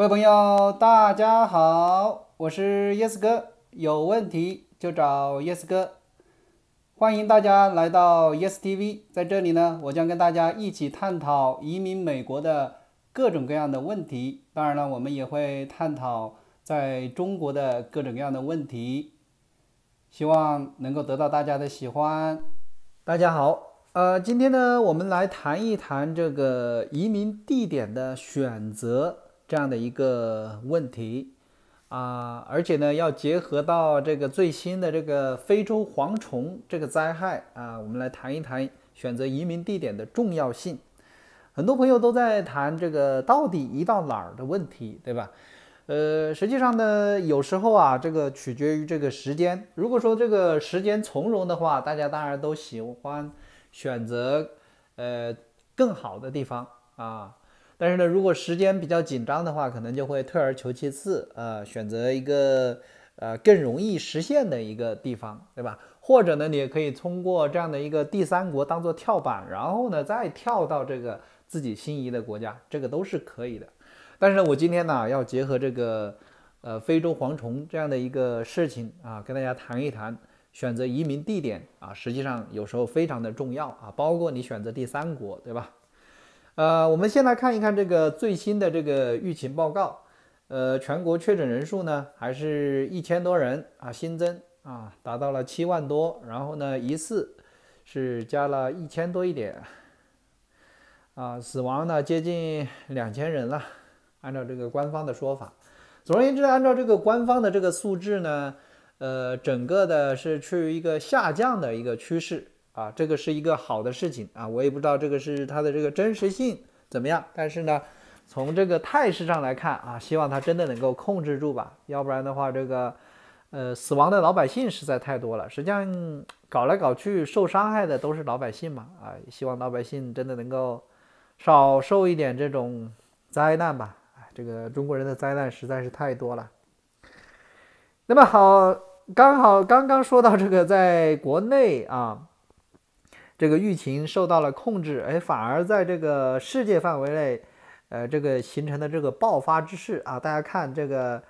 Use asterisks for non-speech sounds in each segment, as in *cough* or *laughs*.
各位朋友，大家好，我是 Yes 哥，有问题就找 Yes 哥。欢迎大家来到 Yes TV，在这里呢，我将跟大家一起探讨移民美国的各种各样的问题，当然了，我们也会探讨在中国的各种各样的问题，希望能够得到大家的喜欢。大家好，呃，今天呢，我们来谈一谈这个移民地点的选择。这样的一个问题啊，而且呢，要结合到这个最新的这个非洲蝗虫这个灾害啊，我们来谈一谈选择移民地点的重要性。很多朋友都在谈这个到底移到哪儿的问题，对吧？呃，实际上呢，有时候啊，这个取决于这个时间。如果说这个时间从容的话，大家当然都喜欢选择呃更好的地方啊。但是呢，如果时间比较紧张的话，可能就会退而求其次，呃，选择一个呃更容易实现的一个地方，对吧？或者呢，你也可以通过这样的一个第三国当做跳板，然后呢再跳到这个自己心仪的国家，这个都是可以的。但是呢，我今天呢要结合这个呃非洲蝗虫这样的一个事情啊，跟大家谈一谈选择移民地点啊，实际上有时候非常的重要啊，包括你选择第三国，对吧？呃，我们先来看一看这个最新的这个疫情报告。呃，全国确诊人数呢，还是一千多人啊，新增啊达到了七万多，然后呢，疑似是加了一千多一点啊，死亡呢接近两千人了。按照这个官方的说法，总而言之，按照这个官方的这个数字呢，呃，整个的是处于一个下降的一个趋势。啊，这个是一个好的事情啊，我也不知道这个是它的这个真实性怎么样，但是呢，从这个态势上来看啊，希望它真的能够控制住吧，要不然的话，这个，呃，死亡的老百姓实在太多了，实际上搞来搞去受伤害的都是老百姓嘛，啊，希望老百姓真的能够少受一点这种灾难吧，这个中国人的灾难实在是太多了。那么好，刚好刚刚说到这个，在国内啊。这个疫情受到了控制，哎，反而在这个世界范围内，呃，这个形成的这个爆发之势啊，大家看这个，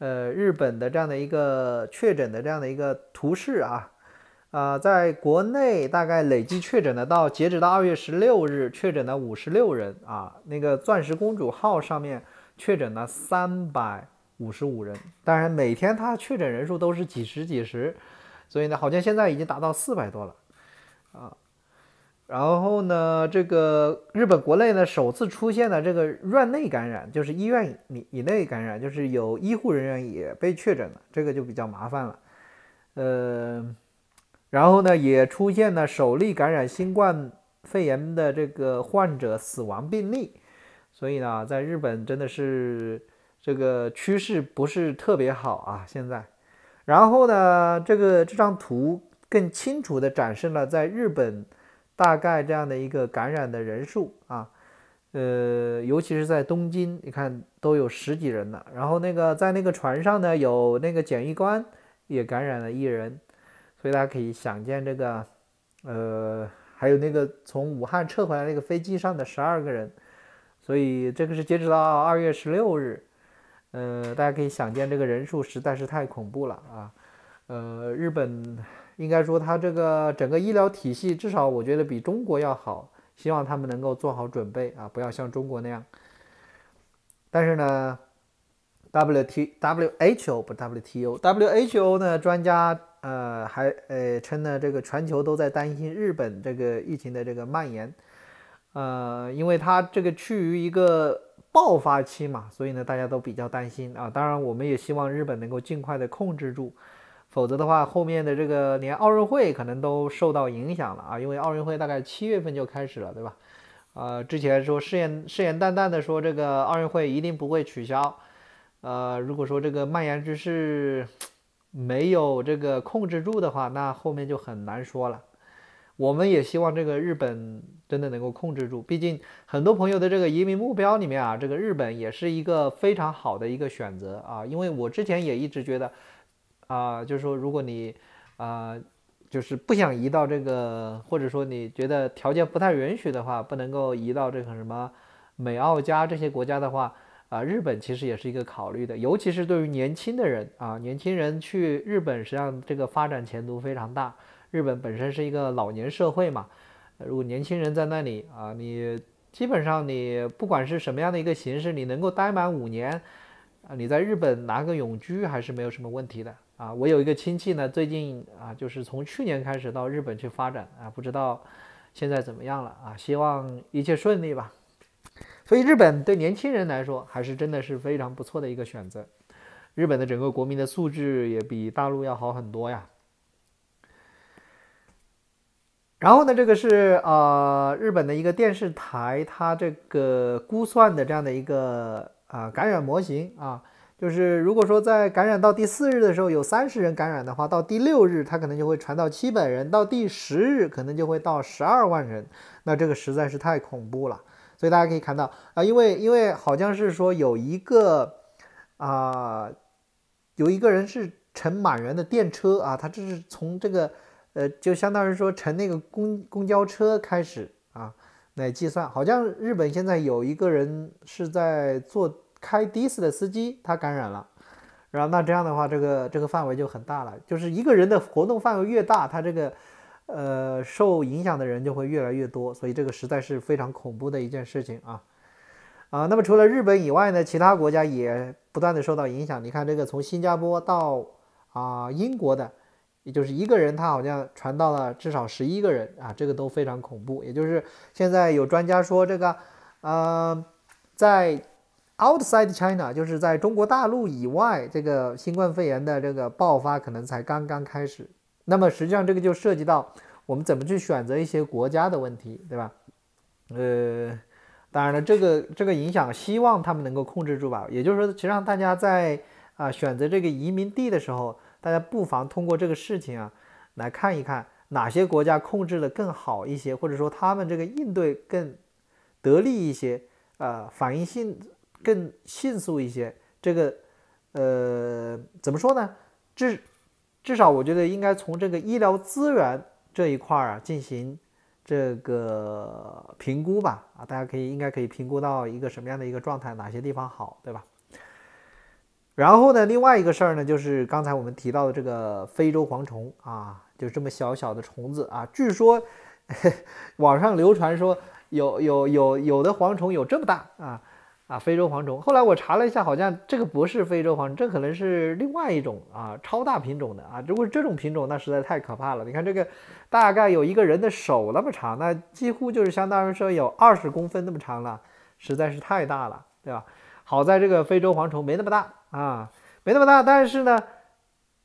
呃，日本的这样的一个确诊的这样的一个图示啊，啊，在国内大概累计确诊的到截止到二月十六日确诊了五十六人啊，那个钻石公主号上面确诊了三百五十五人，当然每天它确诊人数都是几十几十，所以呢，好像现在已经达到四百多了，啊。然后呢，这个日本国内呢首次出现了这个院内感染，就是医院里以内感染，就是有医护人员也被确诊了，这个就比较麻烦了。呃，然后呢也出现了首例感染新冠肺炎的这个患者死亡病例，所以呢，在日本真的是这个趋势不是特别好啊。现在，然后呢，这个这张图更清楚地展示了在日本。大概这样的一个感染的人数啊，呃，尤其是在东京，你看都有十几人了。然后那个在那个船上呢，有那个检疫官也感染了一人，所以大家可以想见这个，呃，还有那个从武汉撤回来那个飞机上的十二个人，所以这个是截止到二月十六日，呃，大家可以想见这个人数实在是太恐怖了啊，呃，日本。应该说，它这个整个医疗体系，至少我觉得比中国要好。希望他们能够做好准备啊，不要像中国那样。但是呢，W T W H O 不 W T O W H O 呢？专家呃还呃称呢，这个全球都在担心日本这个疫情的这个蔓延，呃，因为它这个处于一个爆发期嘛，所以呢，大家都比较担心啊。当然，我们也希望日本能够尽快的控制住。否则的话，后面的这个连奥运会可能都受到影响了啊，因为奥运会大概七月份就开始了，对吧？呃，之前说誓言誓言淡淡的说，这个奥运会一定不会取消。呃，如果说这个蔓延之势没有这个控制住的话，那后面就很难说了。我们也希望这个日本真的能够控制住，毕竟很多朋友的这个移民目标里面啊，这个日本也是一个非常好的一个选择啊，因为我之前也一直觉得。啊，就是说，如果你啊，就是不想移到这个，或者说你觉得条件不太允许的话，不能够移到这个什么美、澳、加这些国家的话，啊，日本其实也是一个考虑的，尤其是对于年轻的人啊，年轻人去日本，实际上这个发展前途非常大。日本本身是一个老年社会嘛，如果年轻人在那里啊，你基本上你不管是什么样的一个形式，你能够待满五年，啊，你在日本拿个永居还是没有什么问题的。啊，我有一个亲戚呢，最近啊，就是从去年开始到日本去发展啊，不知道现在怎么样了啊？希望一切顺利吧。所以日本对年轻人来说，还是真的是非常不错的一个选择。日本的整个国民的素质也比大陆要好很多呀。然后呢，这个是啊，日本的一个电视台，它这个估算的这样的一个啊感染模型啊。就是如果说在感染到第四日的时候有三十人感染的话，到第六日它可能就会传到七百人，到第十日可能就会到十二万人，那这个实在是太恐怖了。所以大家可以看到啊，因为因为好像是说有一个啊，有一个人是乘满员的电车啊，他这是从这个呃，就相当于说乘那个公公交车开始啊来计算，好像日本现在有一个人是在坐。开的士的司机他感染了，然后那这样的话，这个这个范围就很大了。就是一个人的活动范围越大，他这个呃受影响的人就会越来越多，所以这个实在是非常恐怖的一件事情啊啊。那么除了日本以外呢，其他国家也不断的受到影响。你看这个从新加坡到啊英国的，也就是一个人他好像传到了至少十一个人啊，这个都非常恐怖。也就是现在有专家说这个呃在。Outside China，就是在中国大陆以外，这个新冠肺炎的这个爆发可能才刚刚开始。那么实际上，这个就涉及到我们怎么去选择一些国家的问题，对吧？呃，当然了，这个这个影响，希望他们能够控制住吧。也就是说，实际上大家在啊选择这个移民地的时候，大家不妨通过这个事情啊来看一看哪些国家控制的更好一些，或者说他们这个应对更得力一些，呃，反应性。更迅速一些，这个，呃，怎么说呢？至，至少我觉得应该从这个医疗资源这一块儿啊进行这个评估吧。啊，大家可以应该可以评估到一个什么样的一个状态，哪些地方好，对吧？然后呢，另外一个事儿呢，就是刚才我们提到的这个非洲蝗虫啊，就这么小小的虫子啊，据说 *laughs* 网上流传说有有有有的蝗虫有这么大啊。啊，非洲蝗虫。后来我查了一下，好像这个不是非洲蝗虫，这可能是另外一种啊，超大品种的啊。如果是这种品种，那实在太可怕了。你看这个，大概有一个人的手那么长，那几乎就是相当于说有二十公分那么长了，实在是太大了，对吧？好在这个非洲蝗虫没那么大啊，没那么大，但是呢，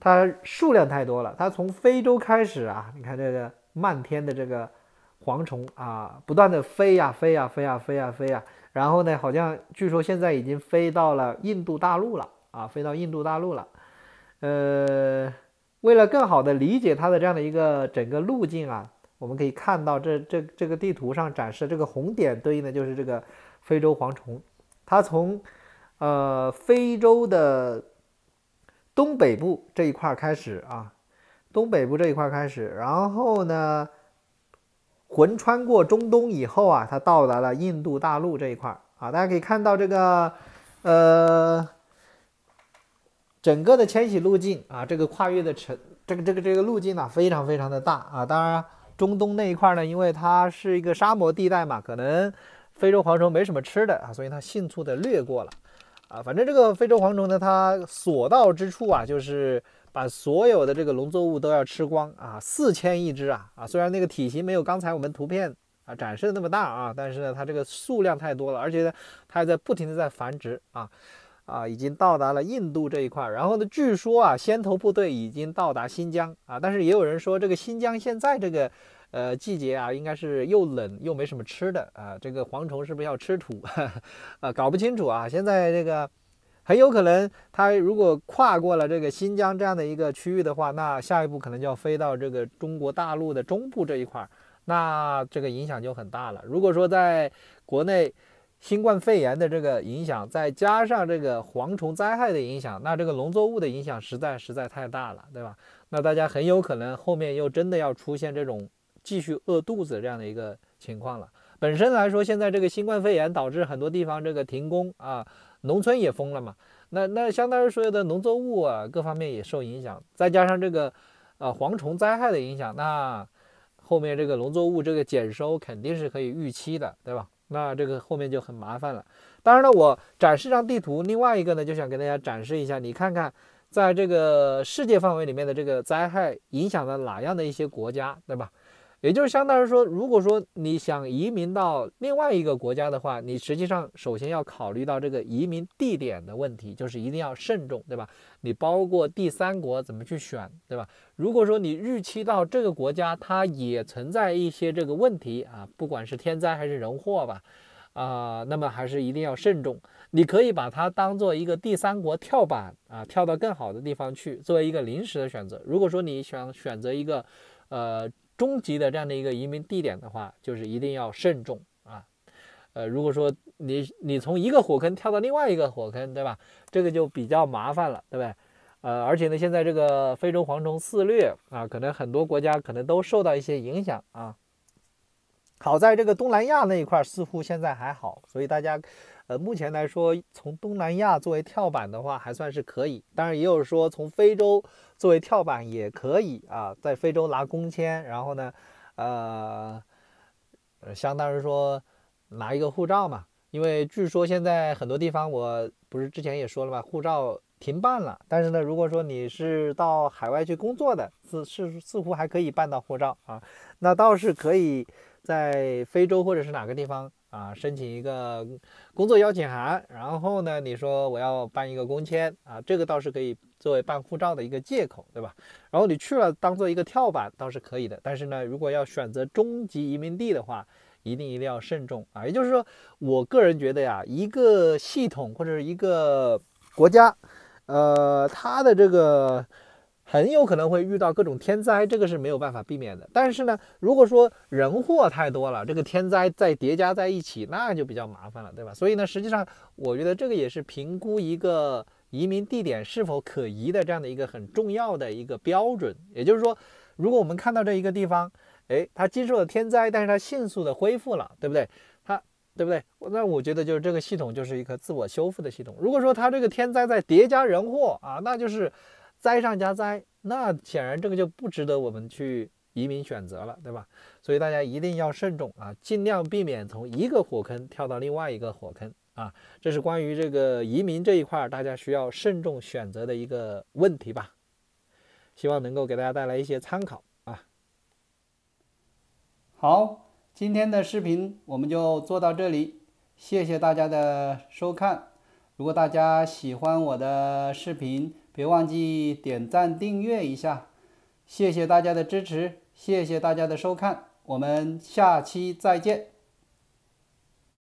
它数量太多了。它从非洲开始啊，你看这个漫天的这个蝗虫啊，不断的飞呀飞呀飞呀飞呀飞呀。然后呢？好像据说现在已经飞到了印度大陆了啊，飞到印度大陆了。呃，为了更好的理解它的这样的一个整个路径啊，我们可以看到这这这个地图上展示这个红点对应的就是这个非洲蝗虫，它从呃非洲的东北部这一块开始啊，东北部这一块开始，然后呢？魂穿过中东以后啊，它到达了印度大陆这一块啊，大家可以看到这个呃整个的迁徙路径啊，这个跨越的程，这个这个这个路径呢非常非常的大啊。当然，中东那一块呢，因为它是一个沙漠地带嘛，可能非洲蝗虫没什么吃的啊，所以它迅速的掠过了啊。反正这个非洲蝗虫呢，它所到之处啊，就是。把所有的这个农作物都要吃光啊！四千亿只啊！啊，虽然那个体型没有刚才我们图片啊展示的那么大啊，但是呢，它这个数量太多了，而且呢，它还在不停的在繁殖啊！啊，已经到达了印度这一块，然后呢，据说啊，先头部队已经到达新疆啊，但是也有人说这个新疆现在这个呃季节啊，应该是又冷又没什么吃的啊，这个蝗虫是不是要吃土 *laughs* 啊？搞不清楚啊！现在这个。很有可能，它如果跨过了这个新疆这样的一个区域的话，那下一步可能就要飞到这个中国大陆的中部这一块儿，那这个影响就很大了。如果说在国内新冠肺炎的这个影响，再加上这个蝗虫灾害的影响，那这个农作物的影响实在实在太大了，对吧？那大家很有可能后面又真的要出现这种继续饿肚子这样的一个情况了。本身来说，现在这个新冠肺炎导致很多地方这个停工啊。农村也封了嘛，那那相当于所有的农作物啊，各方面也受影响，再加上这个，呃，蝗虫灾害的影响，那后面这个农作物这个减收肯定是可以预期的，对吧？那这个后面就很麻烦了。当然了，我展示张地图，另外一个呢，就想给大家展示一下，你看看，在这个世界范围里面的这个灾害影响了哪样的一些国家，对吧？也就是相当于说，如果说你想移民到另外一个国家的话，你实际上首先要考虑到这个移民地点的问题，就是一定要慎重，对吧？你包括第三国怎么去选，对吧？如果说你预期到这个国家它也存在一些这个问题啊，不管是天灾还是人祸吧，啊，那么还是一定要慎重。你可以把它当做一个第三国跳板啊，跳到更好的地方去，作为一个临时的选择。如果说你想选择一个，呃。终极的这样的一个移民地点的话，就是一定要慎重啊。呃，如果说你你从一个火坑跳到另外一个火坑，对吧？这个就比较麻烦了，对不对？呃，而且呢，现在这个非洲蝗虫肆虐啊，可能很多国家可能都受到一些影响啊。好在这个东南亚那一块似乎现在还好，所以大家。呃，目前来说，从东南亚作为跳板的话，还算是可以。当然，也有说从非洲作为跳板也可以啊，在非洲拿工签，然后呢，呃，相当于说拿一个护照嘛。因为据说现在很多地方，我不是之前也说了嘛，护照停办了。但是呢，如果说你是到海外去工作的，似是似乎还可以办到护照啊，那倒是可以在非洲或者是哪个地方。啊，申请一个工作邀请函，然后呢，你说我要办一个工签啊，这个倒是可以作为办护照的一个借口，对吧？然后你去了当做一个跳板，倒是可以的。但是呢，如果要选择中级移民地的话，一定一定要慎重啊。也就是说，我个人觉得呀，一个系统或者是一个国家，呃，它的这个。很有可能会遇到各种天灾，这个是没有办法避免的。但是呢，如果说人祸太多了，这个天灾再叠加在一起，那就比较麻烦了，对吧？所以呢，实际上我觉得这个也是评估一个移民地点是否可疑的这样的一个很重要的一个标准。也就是说，如果我们看到这一个地方，哎，它经受了天灾，但是它迅速的恢复了，对不对？它对不对？那我觉得就是这个系统就是一个自我修复的系统。如果说它这个天灾在叠加人祸啊，那就是。灾上加灾，那显然这个就不值得我们去移民选择了，对吧？所以大家一定要慎重啊，尽量避免从一个火坑跳到另外一个火坑啊。这是关于这个移民这一块大家需要慎重选择的一个问题吧。希望能够给大家带来一些参考啊。好，今天的视频我们就做到这里，谢谢大家的收看。如果大家喜欢我的视频，别忘记点赞订阅一下，谢谢大家的支持，谢谢大家的收看，我们下期再见。